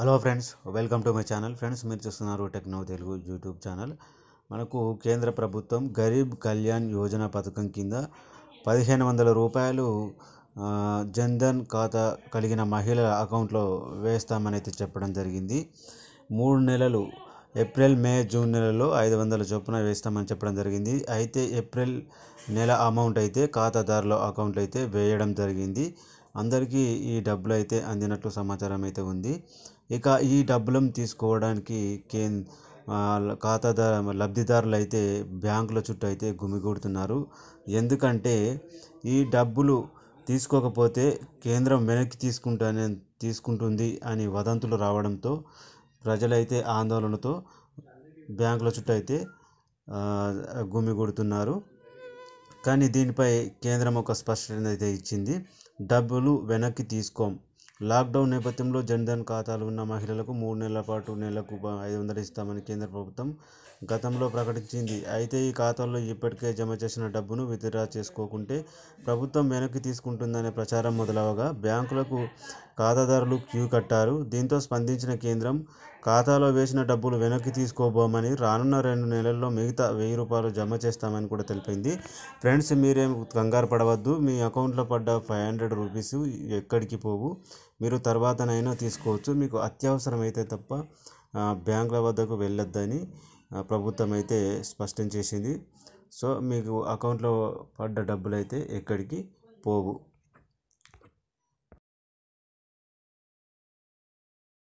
hello friends welcome to my channel friends మీరు చూస్తున్నారు techno Telugu YouTube channel మనకు కేంద్ర ప్రభుత్వం గరీబ్ కళ్యాణ్ యోజన పథకం కింద పదిహేను వందల రూపాయలు జన్ధన్ ఖాతా కలిగిన మహిళల అకౌంట్లో వేస్తామనైతే చెప్పడం జరిగింది మూడు నెలలు ఏప్రిల్ మే జూన్ నెలలో ఐదు వందల చొప్పున వేస్తామని చెప్పడం జరిగింది అయితే ఏప్రిల్ నెల అమౌంట్ అయితే ఖాతాదారుల అకౌంట్లో అయితే వేయడం జరిగింది అందరికీ ఈ డబ్బులు అయితే అందినట్లు సమాచారం అయితే ఉంది ఇక ఈ డబ్బులను తీసుకోవడానికి కే ఖాతాదారు లబ్ధిదారులు అయితే బ్యాంకుల చుట్టూ అయితే గుమిగూడుతున్నారు ఎందుకంటే ఈ డబ్బులు తీసుకోకపోతే కేంద్రం వెనక్కి తీసుకుంటానే తీసుకుంటుంది అని వదంతులు రావడంతో ప్రజలైతే ఆందోళనతో బ్యాంకుల చుట్టూ అయితే గుమిగూడుతున్నారు కానీ దీనిపై కేంద్రం ఒక స్పష్టత అయితే ఇచ్చింది డబ్బులు వెనక్కి తీసుకోం లాక్డౌన్ నేపథ్యంలో జన్ధన్ ఖాతాలు ఉన్న మహిళలకు మూడు నెలల పాటు నెలకు ఐదు వందలు ఇస్తామని కేంద్ర ప్రభుత్వం గతంలో ప్రకటించింది అయితే ఈ ఖాతాల్లో ఇప్పటికే జమ చేసిన డబ్బును విత్డ్రా చేసుకోకుంటే ప్రభుత్వం వెనక్కి తీసుకుంటుందనే ప్రచారం మొదలవగా బ్యాంకులకు ఖాతాదారులు క్యూ కట్టారు దీంతో స్పందించిన కేంద్రం ఖాతాలో వేసిన డబ్బులు వెనక్కి తీసుకోబోమని రానున్న రెండు నెలల్లో మిగతా వెయ్యి రూపాయలు జమ చేస్తామని కూడా తెలిపింది ఫ్రెండ్స్ మీరేం కంగారు పడవద్దు మీ అకౌంట్లో పడ్డ ఫైవ్ హండ్రెడ్ రూపీస్ ఎక్కడికి పోవు మీరు తర్వాతనైనా తీసుకోవచ్చు మీకు అత్యవసరమైతే తప్ప బ్యాంకుల వద్దకు వెళ్ళొద్దని ప్రభుత్వం అయితే స్పష్టం చేసింది సో మీకు అకౌంట్లో పడ్డ డబ్బులు అయితే ఎక్కడికి పోవు